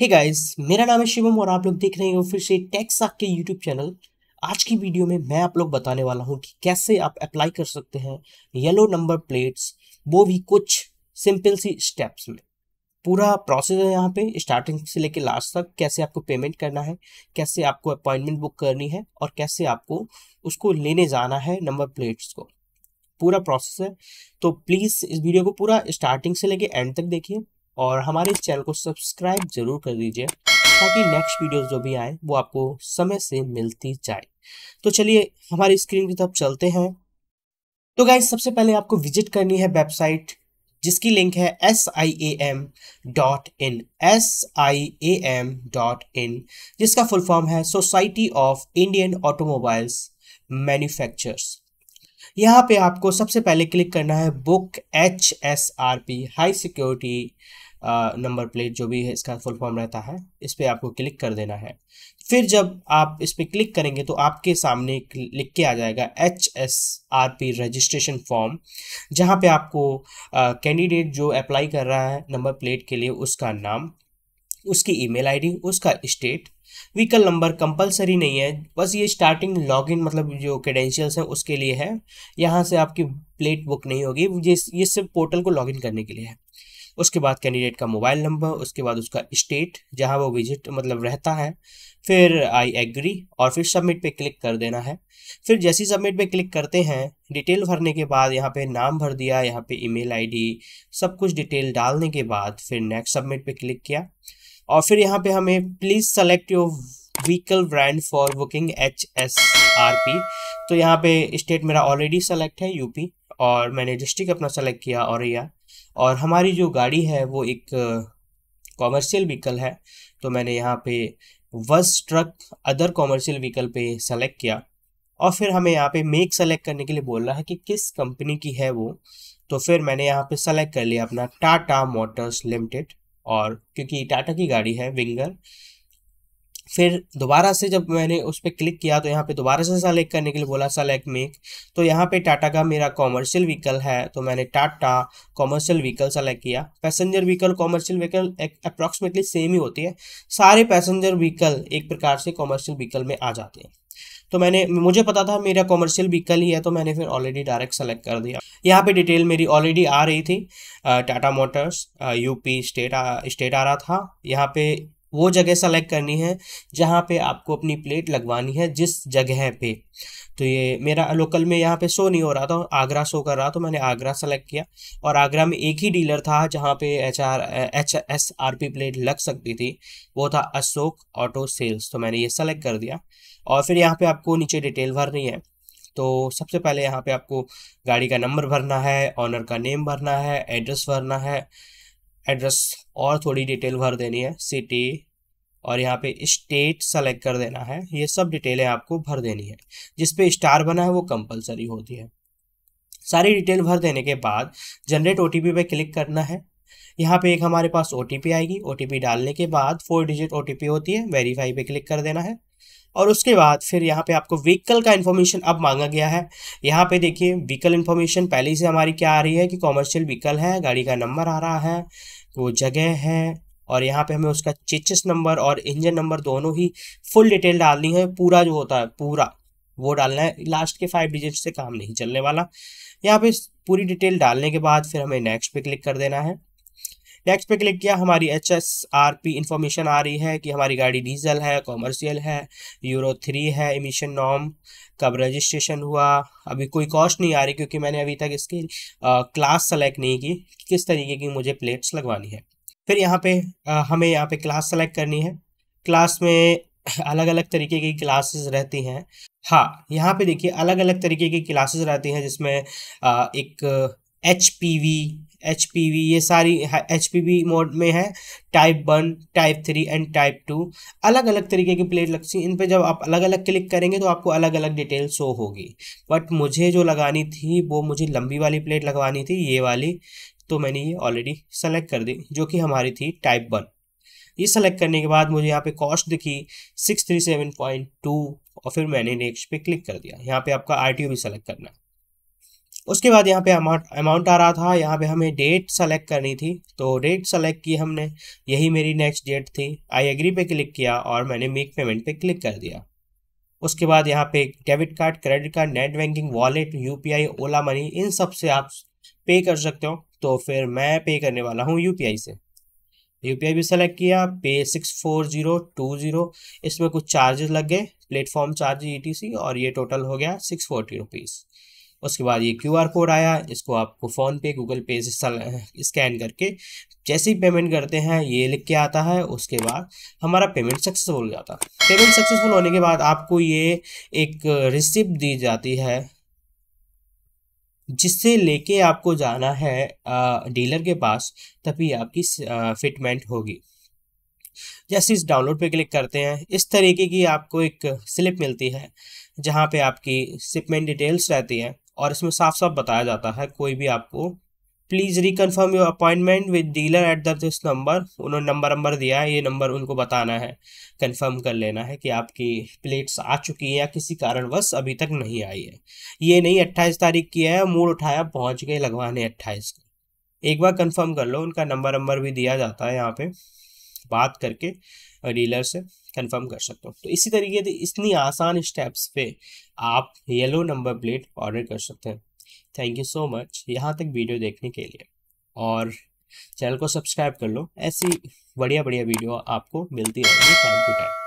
hey guys मेरा नाम है शिवम और आप लोग देख रहे हो फिर से टेक्साक के यूट्यूब चैनल आज की वीडियो में मैं आप लोग बताने वाला हूँ कि कैसे आप अप्लाई कर सकते हैं येलो नंबर प्लेट्स वो भी कुछ सिंपल सी स्टेप्स में पूरा प्रोसेस है यहाँ पे स्टार्टिंग से लेके लास्ट तक कैसे आपको पेमेंट करना है कैसे आपको अपॉइंटमेंट बुक करनी है और कैसे आपको उसको लेने जाना है नंबर प्लेट्स को पूरा प्रोसेस है तो प्लीज़ इस वीडियो को पूरा स्टार्टिंग से लेके एंड तक देखिए और हमारे चैनल को सब्सक्राइब जरूर कर दीजिए ताकि नेक्स्ट वीडियोस जो भी आए वो आपको समय से मिलती जाए तो चलिए हमारी स्क्रीन की तरफ चलते हैं तो गाइज सबसे पहले आपको विजिट करनी है वेबसाइट जिसकी लिंक है S I A M dot in S I A M dot in जिसका फुल फॉर्म है society of Indian automobiles manufacturers यहाँ पे आपको सबसे पहले क्लिक करना है book H S R P high security number plate जो भी है इसका फुल फॉर्म रहता है इस पर आपको क्लिक कर देना है फिर जब आप इस पर क्लिक करेंगे तो आपके सामने लिख के आ जाएगा H S R P registration form जहाँ पे आपको कैंडिडेट जो अप्लाई कर रहा है नंबर प्लेट के लिए उसका नाम उसकी ईमेल आईडी उसका स्टेट व्हीकल नंबर कंपलसरी नहीं है बस ये स्टार्टिंग लॉगिन मतलब जो क्रेडेंशियल्स हैं उसके लिए है यहाँ से आपकी प्लेट बुक नहीं होगी ये ये सिर्फ पोर्टल को लॉगिन करने के लिए है उसके बाद कैंडिडेट का मोबाइल नंबर उसके बाद उसका स्टेट जहाँ वो विजिट मतलब रहता है फिर आई एग्री और फिर सबमिट पे क्लिक कर देना है फिर जैसे ही सबमिट पे क्लिक करते हैं डिटेल भरने के बाद यहाँ पे नाम भर दिया यहाँ पे ईमेल आईडी सब कुछ डिटेल डालने के बाद फिर नेक्स्ट सबमिट पे क्लिक किया और फिर यहाँ पे हमें please select your vehicle brand for booking H S R P तो यहाँ पे स्टेट मेरा ऑलरेडी सेलेक्ट है यूपी और मैंने डिस्ट्रिक्ट अपना सेलेक्ट किया और या और हमारी जो गाड़ी है वो एक कॉमर्शियल uh, व्हीकल है तो मैंने यहाँ पे bus truck other commercial vehicle पे सेलेक्ट किया और फिर हमें यहाँ पे मेक सेलेक्ट करने के लिए बोल रहा है कि किस कंपनी की है वो तो फिर मैंने यहाँ पे सेलेक्ट कर लिया अपना टाटा मोटर्स लिमिटेड और क्योंकि टाटा की गाड़ी है विंगर फिर दोबारा से जब मैंने उस पर क्लिक किया तो यहाँ पे दोबारा से सेलेक्ट करने के लिए बोला सेलेक्ट मेक तो यहाँ पे टाटा का मेरा कॉमर्शियल व्हीकल है तो मैंने टाटा कॉमर्शियल व्हीकल सेलेक्ट किया passenger vehicle commercial vehicle approximately same ही होती है सारे पैसेंजर व्हीकल एक प्रकार से कॉमर्शियल व्हीकल में आ जाते हैं तो मैंने मुझे पता था मेरा कॉमर्शियल व्हीकल ही है तो मैंने फिर ऑलरेडी डायरेक्ट सेलेक्ट कर दिया यहाँ पे डिटेल मेरी ऑलरेडी आ रही थी टाटा मोटर्स यूपी स्टेट आ, स्टेट आ रहा था यहाँ पे वो जगह सेलेक्ट करनी है जहाँ पे आपको अपनी प्लेट लगवानी है जिस जगह पे तो ये मेरा लोकल में यहाँ पे शो नहीं हो रहा था आगरा शो कर रहा तो मैंने आगरा सेलेक्ट किया और आगरा में एक ही डीलर था जहाँ पे H R H S R P plate लग सकती थी वो था अशोक ऑटो सेल्स तो मैंने ये सेलेक्ट कर दिया और फिर यहाँ पे आपको नीचे डिटेल भरनी है तो सबसे पहले यहाँ पे आपको गाड़ी का नंबर भरना है ऑनर का नेम भरना है एड्रेस भरना है एड्रेस और थोड़ी डिटेल भर देनी है सिटी और यहाँ पे स्टेट सेलेक्ट कर देना है ये सब डिटेलें आपको भर देनी है जिस पे स्टार बना है वो कंपलसरी होती है सारी डिटेल भर देने के बाद जनरेट ओ पे क्लिक करना है यहाँ पे एक हमारे पास ओ आएगी ओ डालने के बाद फोर डिजिट ओ होती है वेरीफाई पे क्लिक कर देना है और उसके बाद फिर यहाँ पे आपको व्हीकल का इन्फॉर्मेशन अब मांगा गया है यहाँ पे देखिए व्हीकल इन्फॉर्मेशन पहले से हमारी क्या आ रही है कि कॉमर्शियल व्हीकल है गाड़ी का नंबर आ रहा है वो जगह है और यहाँ पे हमें उसका चेचिस नंबर और इंजन नंबर दोनों ही फुल डिटेल डालनी है पूरा जो होता है पूरा वो डालना है लास्ट के फाइव डिजिट से काम नहीं चलने वाला यहाँ पे पूरी डिटेल डालने के बाद फिर हमें नेक्स्ट पे क्लिक कर देना है नेक्स्ट पे क्लिक किया हमारी H S R P information आ रही है कि हमारी गाड़ी डीजल है कॉमर्शियल है यूरो थ्री है इमिशन नॉम कब रजिस्ट्रेशन हुआ अभी कोई कॉस्ट नहीं आ रही क्योंकि मैंने अभी तक इसकी आ, क्लास सेलेक्ट नहीं की कि किस तरीके की मुझे प्लेट्स लगवानी है फिर यहाँ पे आ, हमें यहाँ पे क्लास सेलेक्ट करनी है क्लास में अलग अलग तरीके की क्लासेस रहती हैं हाँ यहाँ पे देखिए अलग अलग तरीके की क्लासेस रहती हैं जिसमें एक एच पी वी एच ये सारी एच मोड में है type one type three and type two अलग अलग तरीके की प्लेट लगती इन पर जब आप अलग अलग क्लिक करेंगे तो आपको अलग अलग डिटेल शो होगी बट मुझे जो लगानी थी वो मुझे लंबी वाली प्लेट लगवानी थी ये वाली तो मैंने ये ऑलरेडी सेलेक्ट कर दी जो कि हमारी थी टाइप वन ये सेलेक्ट करने के बाद मुझे यहाँ पे कॉस्ट दिखी six three seven point two और फिर मैंने नेक्स्ट पे क्लिक कर दिया यहाँ पे आपका आर भी सेलेक्ट करना है उसके बाद यहाँ पे अमाउंट अमाउंट आ रहा था यहाँ पे हमें डेट सेलेक्ट करनी थी तो डेट सेलेक्ट की हमने यही मेरी नेक्स्ट डेट थी आई एग्री पे क्लिक किया और मैंने मेक पेमेंट पे क्लिक कर दिया उसके बाद यहाँ पे debit card credit card net banking wallet यू ओला मनी इन सब से आप पे कर सकते हो तो फिर मैं पे करने वाला हूँ यू से यू भी सेलेक्ट किया pay six four zero two zero इसमें कुछ चार्जेस लग गए प्लेटफॉर्म चार्ज ई और ये टोटल हो गया सिक्स फोर्टी रुपीज़ उसके बाद ये क्यू आर कोड आया इसको आपको फ़ोनपे गूगल पे से स्कैन करके जैसे ही पेमेंट करते हैं ये लिख के आता है उसके बाद हमारा पेमेंट सक्सेसफुल हो जाता है पेमेंट सक्सेसफुल होने के बाद आपको ये एक रिसिप्ट दी जाती है जिससे लेके आपको जाना है डीलर के पास तभी आपकी फिटमेंट होगी जैसे इस डाउनलोड पे क्लिक करते हैं इस तरीके की आपको एक स्लिप मिलती है जहाँ पे आपकी शिपमेंट डिटेल्स रहती है और इसमें साफ साफ बताया जाता है कोई भी आपको please reconfirm your appointment with dealer at the this number उन्होंने नंबर नंबर दिया है ये नंबर उनको बताना है कन्फर्म कर लेना है कि आपकी प्लेट्स आ चुकी हैं या किसी कारणवश अभी तक नहीं आई है ये नहीं अट्ठाईस तारीख की है मूड उठाया पहुंच गए लगवाने अट्ठाईस को एक बार कंफर्म कर लो उनका नंबर नंबर भी दिया जाता है यहाँ पे बात करके डीलर से कंफर्म कर सकते हो तो इसी तरीके से इतनी आसान स्टेप्स पे आप येलो नंबर प्लेट ऑर्डर कर सकते हैं थैंक यू सो मच यहाँ तक वीडियो देखने के लिए और चैनल को सब्सक्राइब कर लो ऐसी बढ़िया बढ़िया वीडियो आपको मिलती रहेगी टाइम टू टाइम